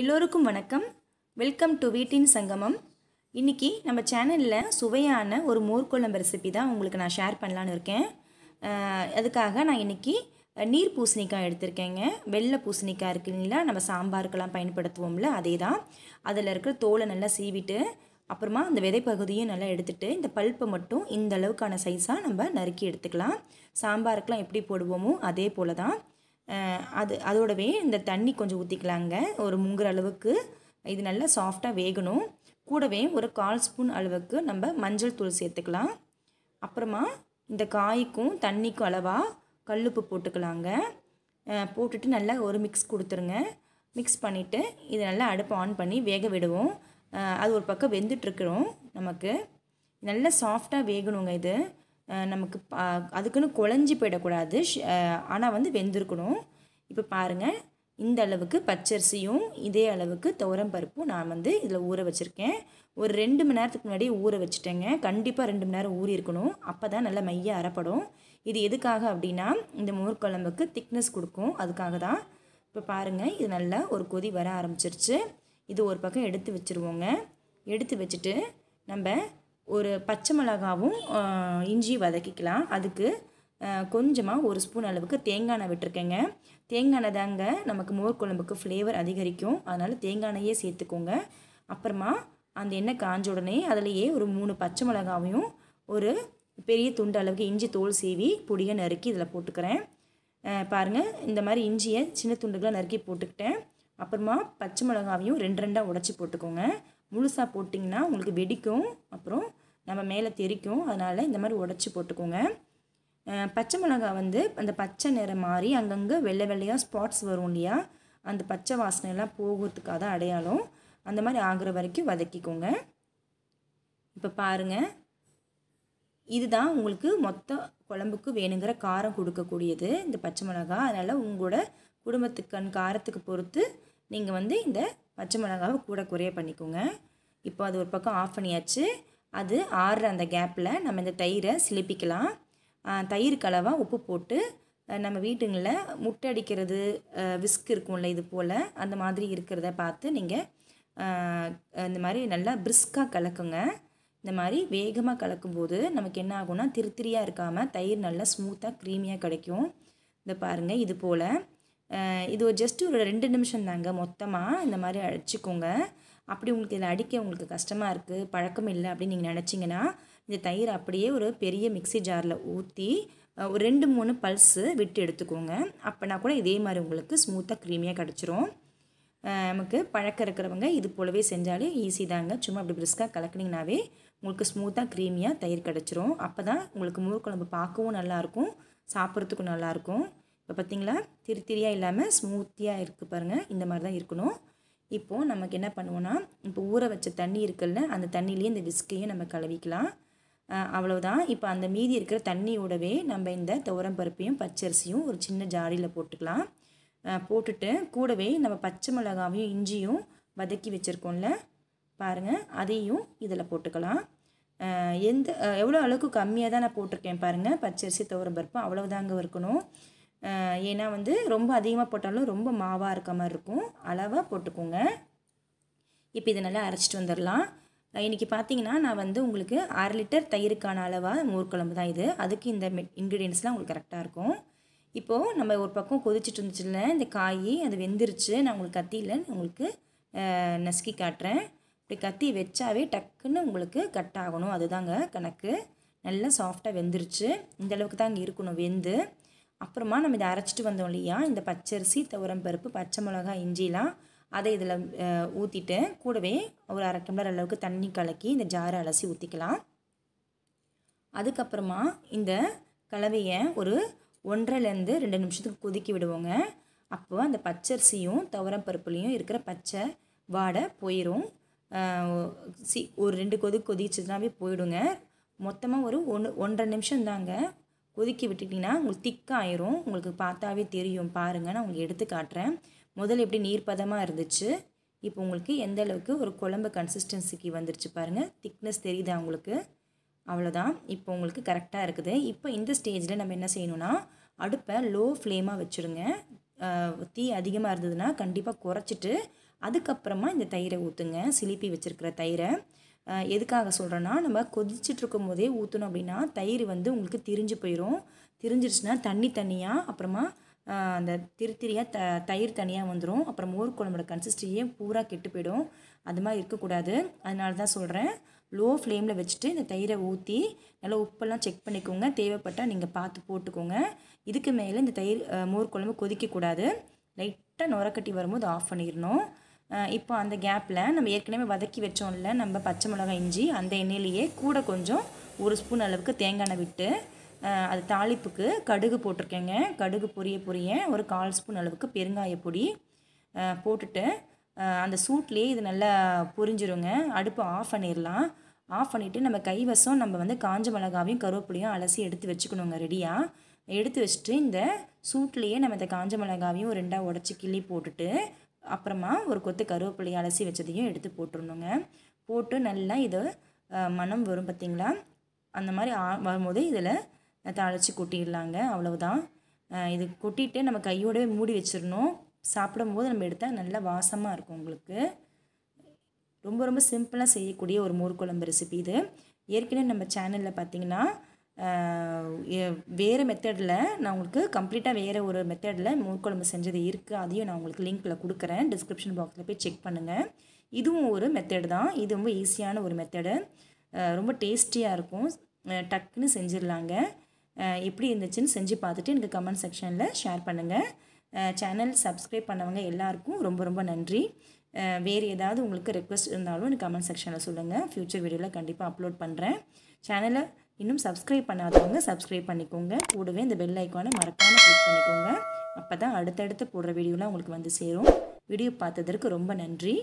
எல்லோருக்கும் வணக்கம் welcome to வீட்டின் சங்கமம் இன்றைக்கி நம்ம சேனலில் சுவையான ஒரு மோர்க்குழம்பு ரெசிபி தான் உங்களுக்கு நான் ஷேர் பண்ணலான்னு இருக்கேன் அதுக்காக நான் இன்றைக்கி நீர் பூசணிக்காய் எடுத்திருக்கேங்க வெள்ளை பூசணிக்காய் இருக்குங்களா நம்ம சாம்பாருக்கெல்லாம் பயன்படுத்துவோம்ல அதே தான் அதில் இருக்கிற தோலை நல்லா சீவிட்டு அப்புறமா அந்த விதை பகுதியும் நல்லா எடுத்துகிட்டு இந்த பல்ப்பை மட்டும் இந்த அளவுக்கான சைஸாக நம்ம நறுக்கி எடுத்துக்கலாம் சாம்பாருக்கெலாம் எப்படி போடுவோமோ அதே போல் தான் அது அதோடவே இந்த தண்ணி கொஞ்சம் ஊற்றிக்கலாங்க ஒரு முங்குற அளவுக்கு இது நல்லா சாஃப்டாக வேகணும் கூடவே ஒரு கால் ஸ்பூன் அளவுக்கு நம்ம மஞ்சள் தூள் சேர்த்துக்கலாம் அப்புறமா இந்த காய்க்கும் தண்ணிக்கும் அளவாக கல்லுப்பு போட்டுக்கலாங்க போட்டுட்டு நல்லா ஒரு மிக்ஸ் கொடுத்துருங்க மிக்ஸ் பண்ணிவிட்டு இதை நல்லா அடுப்பு ஆன் பண்ணி வேக விடுவோம் அது ஒரு பக்கம் வெந்துட்டுருக்குறோம் நமக்கு நல்லா சாஃப்டாக வேகணுங்க இது நமக்கு அதுக்குன்னு குழஞ்சி போயிடக்கூடாது ஆனால் வந்து வெந்திருக்கணும் இப்போ பாருங்கள் இந்த அளவுக்கு பச்சரிசியும் இதே அளவுக்கு துவரம் பருப்பும் நான் வந்து இதில் ஊற வச்சுருக்கேன் ஒரு ரெண்டு மணி நேரத்துக்கு முன்னாடி ஊற வச்சுட்டேங்க கண்டிப்பாக ரெண்டு மணி நேரம் ஊறி இருக்கணும் அப்போ தான் நல்லா மைய அறப்படும் இது எதுக்காக அப்படின்னா இந்த மோர் குழம்புக்கு திக்னஸ் கொடுக்கும் அதுக்காக தான் இப்போ பாருங்கள் இது நல்லா ஒரு கொதி வர ஆரம்பிச்சிருச்சு இது ஒரு பக்கம் எடுத்து வச்சுருவோங்க எடுத்து வச்சுட்டு நம்ம ஒரு பச்சை மிளகாவும் இஞ்சி வதக்கிக்கலாம் அதுக்கு கொஞ்சமாக ஒரு ஸ்பூன் அளவுக்கு தேங்காய் எண்ணெய் விட்டுருக்கேங்க தேங்காய் எண்ணெய் தாங்க நமக்கு மோர் குழம்புக்கு ஃப்ளேவர் அதிகரிக்கும் அதனால் தேங்காய் எண்ணெயே சேர்த்துக்கோங்க அப்புறமா அந்த எண்ணெய் காஞ்ச உடனே அதிலேயே ஒரு மூணு பச்சை மிளகாவையும் ஒரு பெரிய துண்டு அளவுக்கு இஞ்சி தோல் சீவி பொடியை நறுக்கி இதில் போட்டுக்கிறேன் பாருங்கள் இந்த மாதிரி இஞ்சியை சின்ன துண்டுகளாக நறுக்கி போட்டுக்கிட்டேன் அப்புறமா பச்சை மிளகாவையும் ரெண்டு ரெண்டாக உடச்சி போட்டுக்கோங்க முழுசாக போட்டிங்கன்னா உங்களுக்கு வெடிக்கும் அப்புறம் நம்ம மேலே தெரிக்கும் அதனால் இந்த மாதிரி உடச்சி போட்டுக்கோங்க பச்சை மிளகாய் வந்து அந்த பச்சை நிறம் மாறி அங்கங்கே வெள்ளை வெள்ளையாக ஸ்பாட்ஸ் வரும் இல்லையா அந்த பச்சை வாசனையெல்லாம் போகிறதுக்காக தான் அடையாளம் அந்த மாதிரி ஆகிற வரைக்கும் வதக்கிக்கோங்க இப்போ பாருங்கள் இதுதான் உங்களுக்கு மொத்த குழம்புக்கு வேணுங்கிற காரம் கொடுக்கக்கூடியது இந்த பச்சை மிளகாய் அதனால் உங்களோட குடும்பத்துக்கண் காரத்துக்கு பொறுத்து நீங்கள் வந்து இந்த பச்சை மிளகாவை கூட குறைய பண்ணிக்கோங்க இப்போ அது ஒரு பக்கம் ஆஃப் பண்ணியாச்சு அது ஆறுற அந்த கேப்பில் நம்ம இந்த தயிரை சிலிப்பிக்கலாம் தயிர் கலவாக உப்பு போட்டு நம்ம வீட்டுங்களில் முட்டை அடிக்கிறது விஸ்க் இருக்கும்ல இது போல் அந்த மாதிரி இருக்கிறத பார்த்து நீங்கள் இந்த மாதிரி நல்லா பிரிஸ்காக கலக்குங்க இந்த மாதிரி வேகமாக கலக்கும்போது நமக்கு என்ன ஆகும்னா திருத்திரியாக இருக்காமல் தயிர் நல்லா ஸ்மூத்தாக க்ரீமியாக கிடைக்கும் இந்த பாருங்கள் இது போல் இது ஒரு ஜஸ்ட்டு ஒரு ரெண்டு நிமிஷம் தாங்க மொத்தமாக இந்த மாதிரி அழைச்சிக்கோங்க அப்படி உங்களுக்கு இதில் அடிக்க உங்களுக்கு கஷ்டமாக இருக்குது பழக்கம் இல்லை அப்படின்னு நீங்கள் நினச்சிங்கன்னா இந்த தயிர் அப்படியே ஒரு பெரிய மிக்சி ஜாரில் ஊற்றி ஒரு ரெண்டு மூணு பல்ஸு விட்டு எடுத்துக்கோங்க அப்போனா கூட இதே மாதிரி உங்களுக்கு ஸ்மூத்தாக க்ரீமியாக கிடச்சிரும் நமக்கு பழக்கம் இருக்கிறவங்க இது போலவே செஞ்சாலே ஈஸி தாங்க சும்மா அப்படி பிரிஸ்காக கலக்குனிங்கனாவே உங்களுக்கு ஸ்மூத்தாக க்ரீமியாக தயிர் கிடச்சிரும் அப்போ தான் உங்களுக்கு மூர்க்குழம்பு பார்க்கவும் நல்லாயிருக்கும் சாப்பிட்றதுக்கும் நல்லாயிருக்கும் இப்போ பார்த்திங்களா திரு திரியாக இல்லாமல் ஸ்மூத்தியாக இருக்குது பாருங்கள் இந்த மாதிரி தான் இருக்கணும் இப்போது நமக்கு என்ன பண்ணுவோன்னா இப்போ ஊற வச்ச தண்ணி இருக்குல்ல அந்த தண்ணியிலேயே இந்த விஸ்கையும் நம்ம கலவிக்கலாம் அவ்வளோதான் இப்போ அந்த மீதி இருக்கிற தண்ணியோடவே நம்ம இந்த துவரம் பருப்பையும் பச்சரிசியும் ஒரு சின்ன ஜாடியில் போட்டுக்கலாம் போட்டுட்டு கூடவே நம்ம பச்சை மிளகாவையும் இஞ்சியும் வதக்கி வச்சுருக்கோம்ல பாருங்கள் அதையும் இதில் போட்டுக்கலாம் எந்த எவ்வளோ அளவுக்கு கம்மியாக தான் நான் போட்டிருக்கேன் பாருங்கள் பச்சரிசி துவரம் பருப்பு அவ்வளோதாங்க இருக்கணும் ஏன்னா வந்து ரொம்ப அதிகமாக போட்டாலும் ரொம்ப மாவாக இருக்க மாதிரி இருக்கும் அளவாக போட்டுக்கோங்க இப்போ இதை நல்லா அரைச்சிட்டு வந்துடலாம் இன்றைக்கி பார்த்தீங்கன்னா நான் வந்து உங்களுக்கு அரை லிட்டர் தயிருக்கான அளவாக மோர் குழம்பு தான் இது அதுக்கு இந்த இன்க்ரீடியன்ஸ்லாம் உங்களுக்கு கரெக்டாக இருக்கும் இப்போது நம்ம ஒரு பக்கம் கொதிச்சுட்டு இருந்துச்சுல இந்த காய் அது வெந்துருச்சு நான் உங்களுக்கு இல்லைன்னு உங்களுக்கு நசுக்கி காட்டுறேன் இப்படி கத்தி வச்சாவே டக்குன்னு உங்களுக்கு கட் ஆகணும் அதுதாங்க கணக்கு நல்லா சாஃப்டாக வெந்துருச்சு இந்தளவுக்கு தான் இங்கே இருக்கணும் வெந்து அப்புறமா நம்ம இதை அரைச்சிட்டு வந்தோம் இல்லையா இந்த பச்சரிசி துவரம் பருப்பு பச்சை மிளகா இஞ்சிலாம் அதை இதில் ஊற்றிட்டு கூடவே ஒரு அரை டம்ளர் அளவுக்கு தண்ணி கலக்கி இந்த ஜாரை அலசி ஊற்றிக்கலாம் அதுக்கப்புறமா இந்த கலவையை ஒரு ஒன்றரைலேருந்து ரெண்டு நிமிஷத்துக்கு கொதிக்கி விடுவோங்க அப்போ அந்த பச்சரிசியும் துவரம் பருப்புலேயும் இருக்கிற பச்சை வாடை போயிடும் சி ஒரு ரெண்டு கொதி கொதிச்சதுனாவே போயிடுங்க மொத்தமாக ஒரு ஒன்று ஒன்றரை நிமிஷம் தாங்க ஒதுக்கி விட்டுட்டிங்கன்னா உங்களுக்கு திக்காக ஆயிரும் உங்களுக்கு பார்த்தாவே தெரியும் பாருங்கள் நான் உங்களுக்கு எடுத்து காட்டுறேன் முதல்ல எப்படி நீர்ப்பதமாக இருந்துச்சு இப்போ உங்களுக்கு எந்த அளவுக்கு ஒரு குழம்பு கன்சிஸ்டன்சிக்கு வந்துருச்சு பாருங்கள் திக்னஸ் தெரியுதா உங்களுக்கு அவ்வளோதான் இப்போ உங்களுக்கு கரெக்டாக இருக்குது இப்போ இந்த ஸ்டேஜில் நம்ம என்ன செய்யணும்னா அடுப்பை லோ ஃப்ளேமாக வச்சுருங்க தீ அதிகமாக இருந்ததுன்னா கண்டிப்பாக குறைச்சிட்டு அதுக்கப்புறமா இந்த தயிரை ஊற்றுங்க சிலிப்பி வச்சுருக்கிற தயிரை எதுக்காக சொல்கிறேன்னா நம்ம கொதிச்சுட்டு இருக்கும் போதே ஊற்றணும் அப்படின்னா தயிர் வந்து உங்களுக்கு திரிஞ்சு போயிடும் திரிஞ்சிருச்சுன்னா தண்ணி தண்ணியாக அப்புறமா அந்த திருத்திரியாக த தயிர் தனியாக வந்துடும் அப்புறம் மோர் குழம்போட கன்சிஸ்டியே பூரா கெட்டு போயிடும் அது மாதிரி இருக்கக்கூடாது அதனால தான் சொல்கிறேன் லோ ஃப்ளேமில் வச்சுட்டு இந்த தயிரை ஊற்றி நல்லா உப்பெல்லாம் செக் பண்ணிக்கோங்க தேவைப்பட்டால் நீங்கள் பார்த்து போட்டுக்கோங்க இதுக்கு மேலே இந்த தயிர் மோர் குழம்பு கொதிக்கக்கூடாது லைட்டாக நுரக்கட்டி வரும்போது ஆஃப் பண்ணிடணும் இப்போ அந்த கேப்பில் நம்ம ஏற்கனவே வதக்கி வச்சோம்ல நம்ம பச்சை மிளகாய் இஞ்சி அந்த எண்ணெயிலேயே கூட கொஞ்சம் ஒரு ஸ்பூன் அளவுக்கு தேங்காய் விட்டு அது தாளிப்புக்கு கடுகு போட்டிருக்கேங்க கடுகு பொரிய பொரிய ஒரு கால் ஸ்பூன் அளவுக்கு பெருங்காய பொடி போட்டுட்டு அந்த சூட்லேயே இது நல்லா புரிஞ்சிருங்க அடுப்பு ஆஃப் பண்ணிடலாம் ஆஃப் பண்ணிவிட்டு நம்ம கைவசம் நம்ம வந்து காஞ்ச மிளகாவையும் கருவேப்பிலையும் அலசி எடுத்து வச்சுக்கணுங்க ரெடியாக எடுத்து வச்சுட்டு இந்த சூட்லேயே நம்ம இந்த காஞ்ச மிளகாவையும் ரெண்டாக உடச்சி கிள்ளி போட்டுட்டு அப்புறமா ஒரு கொத்து கருவேப்பிலையை அலசி வச்சதையும் எடுத்து போட்டுருணுங்க போட்டு நல்லா இதை மனம் வரும் பார்த்திங்களா அந்த மாதிரி ஆ வரும்போது இதில் தாளித்து கொட்டிடலாங்க அவ்வளவுதான் இது கொட்டிட்டு நம்ம கையோடவே மூடி வச்சிடணும் சாப்பிடும்போது நம்ம எடுத்தால் நல்ல வாசமாக இருக்கும் உங்களுக்கு ரொம்ப ரொம்ப சிம்பிளாக செய்யக்கூடிய ஒரு மோர் குழம்பு ரெசிபி இது ஏற்கனவே நம்ம சேனலில் பார்த்திங்கன்னா வேறு மெத்தடில் நான் உங்களுக்கு கம்ப்ளீட்டாக வேறு ஒரு மெத்தடில் மூர்க்குழம்பு செஞ்சது இருக்குது அதையும் நான் உங்களுக்கு லிங்க்கில் கொடுக்குறேன் டிஸ்கிரிப்ஷன் பாக்ஸில் போய் செக் பண்ணுங்கள் இதுவும் ஒரு மெத்தடு தான் இது ரொம்ப ஈஸியான ஒரு மெத்தடு ரொம்ப டேஸ்டியாக இருக்கும் டக்குன்னு செஞ்சிடலாங்க எப்படி இருந்துச்சுன்னு செஞ்சு பார்த்துட்டு எனக்கு கமெண்ட் செக்ஷனில் ஷேர் பண்ணுங்கள் சேனல் சப்ஸ்கிரைப் பண்ணவங்க எல்லாருக்கும் ரொம்ப ரொம்ப நன்றி வேறு ஏதாவது உங்களுக்கு ரெக்வஸ்ட் இருந்தாலும் எனக்கு கமெண்ட் செக்ஷனில் சொல்லுங்கள் ஃப்யூச்சர் வீடியோவில் கண்டிப்பாக அப்லோட் பண்ணுறேன் சேனலை இன்னும் சப்ஸ்கிரைப் பண்ணாதவங்க சப்ஸ்கிரைப் பண்ணிக்கோங்க கூடவே இந்த பெல் ஐக்கானை மறக்காமல் கிளிக் பண்ணிக்கோங்க அப்போ தான் அடுத்தடுத்து போடுற வீடியோலாம் உங்களுக்கு வந்து சேரும் வீடியோ பார்த்ததற்கு ரொம்ப நன்றி